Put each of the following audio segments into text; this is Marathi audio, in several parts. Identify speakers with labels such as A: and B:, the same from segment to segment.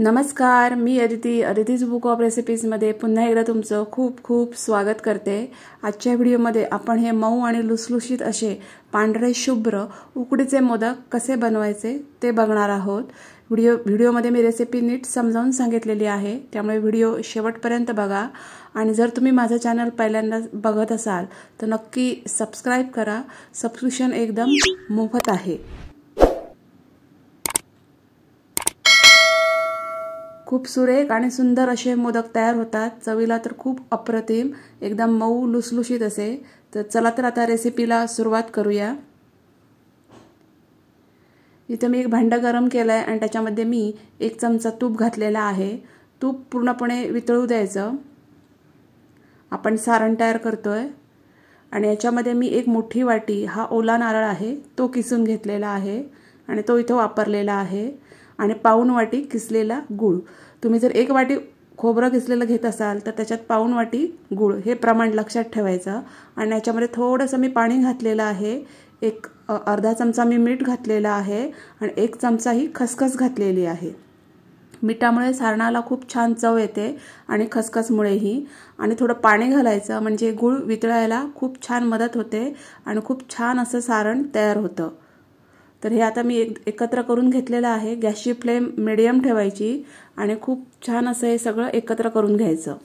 A: नमस्कार मी अदिती अदितीज बुक ऑफ रेसिपीजमध्ये पुन्हा एकदा तुमचं खूप खूप स्वागत करते आजच्या व्हिडिओमध्ये आपण हे मऊ आणि लुसलुशीत असे पांढरे शुभ्र उकडीचे मोदक कसे बनवायचे ते बघणार आहोत व्हिडिओ व्हिडिओमध्ये मी रेसिपी नीट समजावून सांगितलेली आहे त्यामुळे व्हिडिओ शेवटपर्यंत बघा आणि जर तुम्ही माझं चॅनल पहिल्यांदा बघत असाल तर नक्की सबस्क्राईब करा सबस्क्रिप्शन एकदम मोफत आहे खूप सुरेख आणि सुंदर असे मोदक तयार होतात चवीला तर खूप अप्रतिम एकदम मऊ लुसलुशीत असे तर चला तर आता रेसिपीला सुरुवात करूया इथं मी एक भांडं गरम केलं आहे आणि त्याच्यामध्ये मी एक चमचा तूप घातलेला आहे तूप पूर्णपणे वितळू द्यायचं आपण सारण तयार करतो आहे आणि याच्यामध्ये मी एक मोठी वाटी हा ओला नारळ आहे तो किसून घेतलेला आहे आणि तो इथं वापरलेला आहे आणि पाऊन वाटी किसलेला गूळ तुम्ही जर एक वाटी खोबरं किसलेलं घेत असाल तर त्याच्यात पाऊन वाटी गूळ हे प्रमाण लक्षात ठेवायचं आणि याच्यामध्ये थोडंसं मी पाणी घातलेलं आहे एक अर्धा चमचा मी मीठ घातलेलं आहे आणि एक चमचा ही खसखस घातलेली आहे मिठामुळे सारणाला खूप छान चव येते आणि खसखसमुळेही आणि थोडं पाणी घालायचं म्हणजे गूळ वितळायला खूप छान मदत होते आणि खूप छान असं सारण तयार होतं तर हे आता मी एक एकत्र करून घेतलेलं आहे गॅसची फ्लेम मिडियम ठेवायची आणि खूप छान असं हे सगळं एकत्र करून घ्यायचं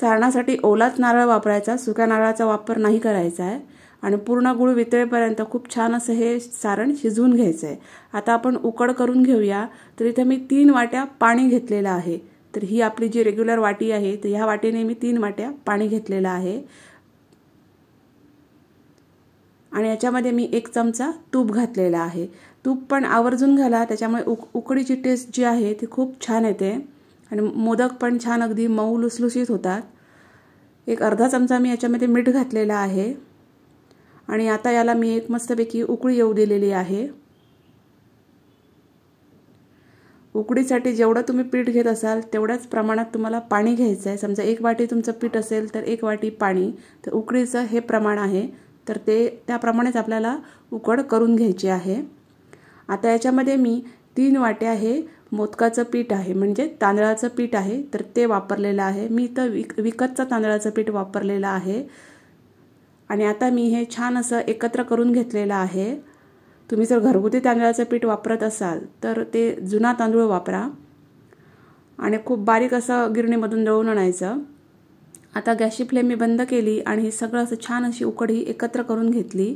A: सारणासाठी ओलाच नारळ वापरायचा सुक्या नारळाचा वापर नाही करायचा आहे आणि पूर्ण गुळ वितळेपर्यंत खूप छान असं हे सारण शिजवून घ्यायचं आहे आता आपण उकड करून घेऊया तर इथे मी तीन वाट्या पाणी घेतलेलं आहे तर ही आपली जी रेग्युलर वाटी आहे तर ह्या वाटीने मी तीन वाट्या पाणी घेतलेलं आहे आणि याच्यामध्ये मी एक चमचा तूप घातलेला आहे तूप पण आवर्जून घाला त्याच्यामुळे उक उकडीची टेस्ट जी आहे ती खूप छान येते आणि मोदक पण छान अगदी मऊ लुसलुसीत होतात एक अर्धा चमचा मी याच्यामध्ये मीठ घातलेला आहे आणि आता याला मी एक मस्तपैकी उकळी येऊ दिलेली आहे उकडीसाठी जेवढं तुम्ही पीठ घेत असाल तेवढ्याच प्रमाणात तुम्हाला पाणी घ्यायचं आहे समजा एक वाटी तुमचं पीठ असेल तर एक वाटी पाणी तर उकडीचं हे प्रमाण आहे तर ते त्याप्रमाणेच आपल्याला उकड करून घ्यायची आहे आता याच्यामध्ये मी तीन वाट्या हे मोदकाचं पीठ आहे म्हणजे तांदळाचं पीठ आहे तर ते वापरलेलं आहे मी तर विक विकतचं तांदळाचं पीठ वापरलेलं आहे आणि आता मी हे छान असं एकत्र करून घेतलेलं आहे तुम्ही जर घरगुती तांदळाचं पीठ वापरत असाल तर ते जुना तांदूळ वापरा आणि खूप बारीक असं गिरणीमधून दळून आणायचं आता गॅसची फ्लेम मी बंद केली आणि हे सगळं असं छान अशी उकड ही एकत्र करून घेतली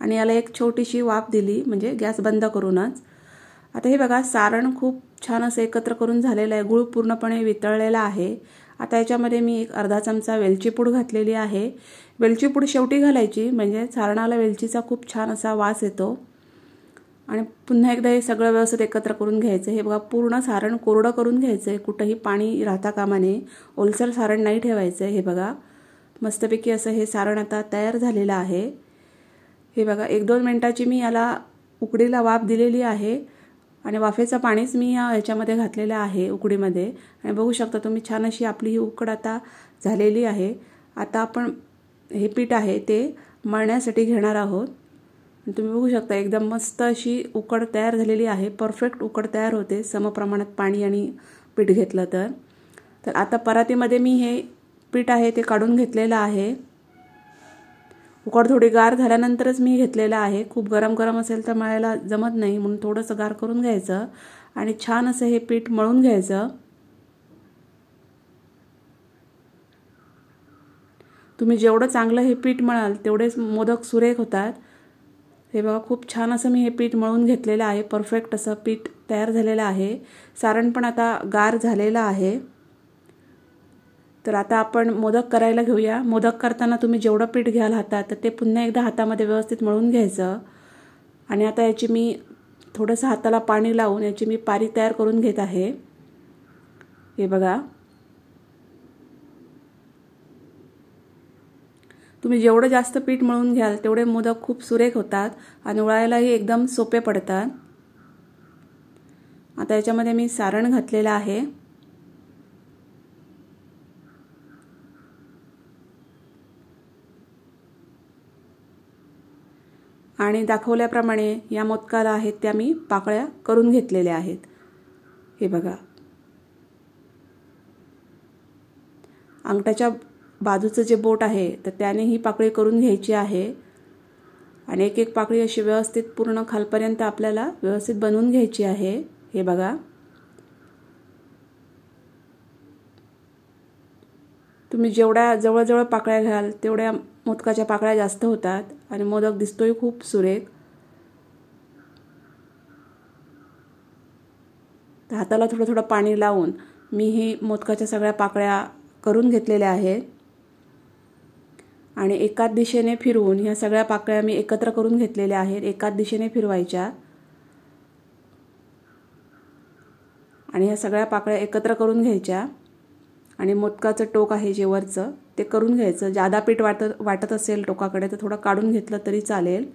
A: आणि याला एक छोटीशी वाफ दिली म्हणजे गॅस बंद करूनच आता हे बघा सारण खूप छान असं एकत्र करून झालेलं आहे गूळ पूर्णपणे वितळलेला आहे आता याच्यामध्ये मी एक अर्धा चमचा वेलचीपूड घातलेली आहे वेलचीपूड शेवटी घालायची म्हणजे सारणाला वेलचीचा खूप छान असा वास येतो आणि पुन्हा एकदा हे सगळं व्यवस्थित एकत्र करून घ्यायचं हे बघा पूर्ण सारण कोरडं करून घ्यायचं आहे कुठंही पाणी राहता कामा नये ओलसर सारण नाही ठेवायचं आहे हे बघा मस्तपैकी असं हे सारण आता तयार झालेलं आहे हे बघा एक दोन मिनटाची मी याला उकडीला वाफ दिलेली आहे आणि वाफेचं पाणीच मी या ह्याच्यामध्ये घातलेलं आहे उकडीमध्ये आणि बघू शकता तुम्ही छान अशी आपली ही उकड आता झालेली आहे आता आपण हे पीठ आहे ते मळण्यासाठी घेणार आहोत तुम्ही बघू शकता एकदम मस्त अशी उकड तयार झालेली आहे परफेक्ट उकड तयार होते समप्रमाणात पाणी आणि पीठ घेतलं तर तर आता परातीमध्ये मी हे पीठ आहे ते काढून घेतलेलं आहे उकड थोडी गार झाल्यानंतरच मी घेतलेलं आहे खूप गरम गरम असेल तर मळायला जमत नाही म्हणून थोडंसं गार करून घ्यायचं आणि छान असं हे पीठ मळून घ्यायचं तुम्ही जेवढं चांगलं हे पीठ मळाल तेवढेच मोदक सुरेख होतात हे बघा खूप छान असं मी हे पीठ मळून घेतलेलं आहे परफेक्ट असं पीठ तयार झालेलं आहे सारण पण आता गार झालेलं आहे तर आता आपण मोदक करायला घेऊया मोदक करताना तुम्ही जेवढं पीठ घ्याल हातात तर ते पुन्हा एकदा हातामध्ये व्यवस्थित मळून घ्यायचं आणि आता याची मी थोडंसं हाताला पाणी लावून याची मी पारी तयार करून घेत आहे हे बघा तुम्ही जेवढं जास्त पीठ मळून घ्याल तेवढे मोदक खूप सुरेख होतात आणि उळायलाही एकदम सोपे पडतात आता याच्यामध्ये मी सारण घातलेलं आहे आणि दाखवल्याप्रमाणे या मोदकाला आहेत त्या मी पाकळ्या करून घेतलेल्या आहेत हे बघा अंगठ्याच्या बाजूचं जे बोट आहे तर त्याने ही पाकळी करून घ्यायची आहे आणि एक एक पाकळी अशी व्यवस्थित पूर्ण खालपर्यंत आपल्याला व्यवस्थित बनवून घ्यायची आहे हे बघा तुम्ही जेवढ्या जवळजवळ पाकळ्या घ्याल तेवढ्या मोदकाच्या पाकळ्या जास्त होतात आणि मोदक दिसतोय खूप सुरेख हाताला थोडं थोडं पाणी लावून मी ही मोदकाच्या सगळ्या पाकळ्या करून घेतलेल्या आहेत आणि एकाच दिशेने फिरवून ह्या सगळ्या पाकळ्या मी एकत्र करून घेतलेल्या आहेत एकाच दिशेने फिरवायच्या आणि ह्या सगळ्या पाकळ्या एकत्र करून घ्यायच्या आणि मोदकाचं टोक आहे जे वरचं ते करून घ्यायचं जादा पीठ वाटत वाटत असेल टोकाकडे तर थोडं काढून घेतलं तरी चालेल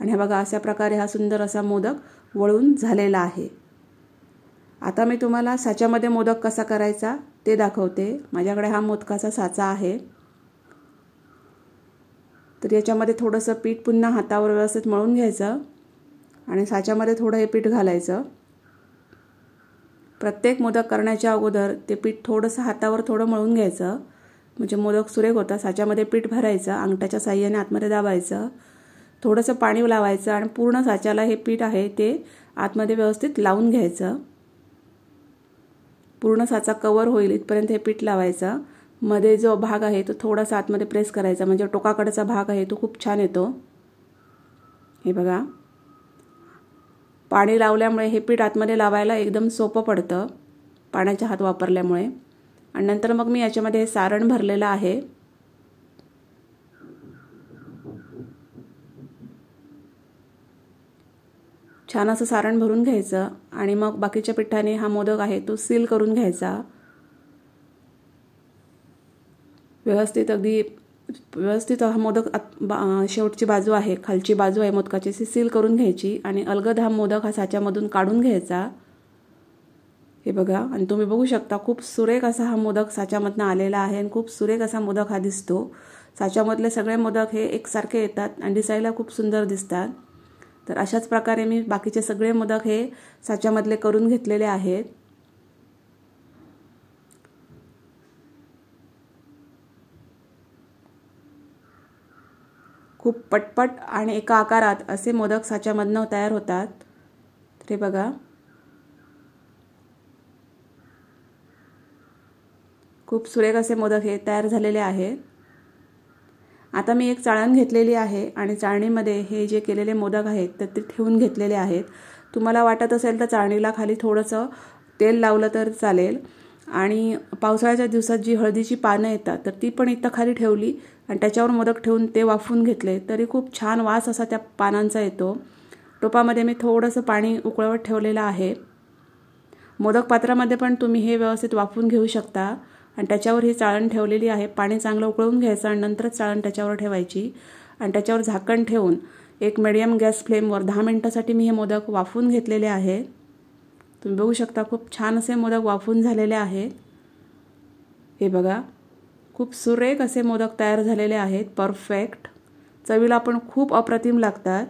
A: आणि हा बघा अशा प्रकारे हा सुंदर असा मोदक वळून झालेला आहे आता मी तुम्हाला साच्यामध्ये मोदक कसा करायचा ते दाखवते माझ्याकडे हा मोदकाचा साचा आहे तर याच्यामध्ये थोडंसं पीठ पुन्हा हातावर व्यवस्थित मळून घ्यायचं आणि साच्यामध्ये थोडं हे पीठ घालायचं प्रत्येक मोदक करण्याच्या अगोदर ते पीठ थोडंसं हातावर थोडं मळून घ्यायचं म्हणजे मोदक सुरेख होता साच्यामध्ये पीठ भरायचं अंगठ्याच्या साह्याने आतमध्ये दाबायचं थोडंसं पाणी लावायचं आणि पूर्ण साच्याला हे पीठ आहे ते आतमध्ये व्यवस्थित लावून घ्यायचं पूर्ण साचा कवर होईल इथपर्यंत हे पीठ लावायचं मध्ये जो भाग आहे तो थोडासा आतमध्ये प्रेस करायचा म्हणजे टोकाकडचा भाग आहे तो खूप छान येतो हे बघा पाणी लावल्यामुळे हे पीठ आतमध्ये लावायला एकदम सोपं पडतं पाण्याच्या हात वापरल्यामुळे आणि नंतर मग मी याच्यामध्ये हे सारण भरलेलं आहे छान असं सारण भरून घ्यायचं आणि मग बाकीच्या पिठाने हा मोदक आहे तो सील करून घ्यायचा व्यवस्थित अगदी व्यवस्थित हा मोदक बा शेवटची बाजू आहे खालची बाजू आहे मोदकाची सी सील करून घ्यायची आणि अलगद हा मोदक हा साच्यामधून काढून घ्यायचा हे बघा आणि तुम्ही बघू शकता खूप सुरेख असा हा मोदक साच्यामधनं आलेला आहे आणि खूप सुरेख असा मोदक हा दिसतो साच्यामधले सगळे मोदक हे एकसारखे येतात आणि दिसायला खूप सुंदर दिसतात तर अशाच प्रकारे मी बाकीचे सगळे मोदक हे साच्यामधले करून घेतलेले आहेत खूप पटपट आणि एका आकारात असे मोदक साच्यामधनं तयार होतात तरी बघा खूप सुरेख असे मोदक हे तयार झालेले आहेत आता मी एक चाळण घेतलेली आहे आणि चाळणीमध्ये हे जे केलेले मोदक आहेत तर ते ठेवून घेतलेले आहेत तुम्हाला वाटत असेल तर चाळणीला खाली थोडंसं तेल लावलं तर चालेल आणि पावसाळ्याच्या दिवसात जी हळदीची पानं येतात तर ती पण इथं खाली ठेवली आणि त्याच्यावर मोदक ठेवून ते वाफून घेतले तरी खूप छान वास असा त्या पानांचा येतो टोपामध्ये मी थोडंसं पाणी उकळवत ठेवलेलं आहे मोदक पात्रामध्ये पण तुम्ही हे व्यवस्थित वाफून घेऊ शकता आणि त्याच्यावर ही चाळण ठेवलेली आहे पाणी चांगलं उकळून घ्यायचं आणि नंतरच चाळण त्याच्यावर ठेवायची आणि त्याच्यावर झाकण ठेवून एक मिडियम गॅस फ्लेमवर दहा मिनटासाठी मी हे मोदक वाफून घेतलेले आहे तुम्ही बघू शकता खूप छान असे मोदक वाफून झालेले आहेत हे बघा खूप सुरेख असे मोदक तयार झालेले आहेत परफेक्ट चवीला पण खूप अप्रतिम लागतात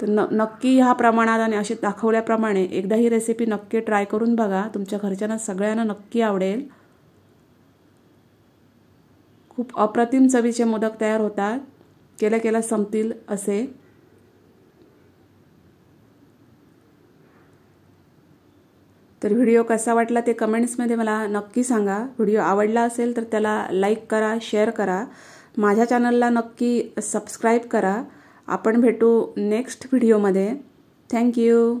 A: तर न नक्की ह्या प्रमाणात आणि असे दाखवल्याप्रमाणे एकदा ही रेसिपी नक्की ट्राय करून बघा तुमच्या घरच्यांना सगळ्यांना नक्की आवडेल खूप अप्रतिम चवीचे मोदक तयार होतात केल्या केल्या संपतील असे तर व्हिडिओ कसा वाटला ते कमेंट्समध्ये मला नक्की सांगा व्हिडिओ आवडला असेल तर त्याला लाईक करा शेअर करा माझ्या चॅनलला नक्की सबस्क्राईब करा आपण भेटू नेक्स्ट व्हिडिओमध्ये थँक्यू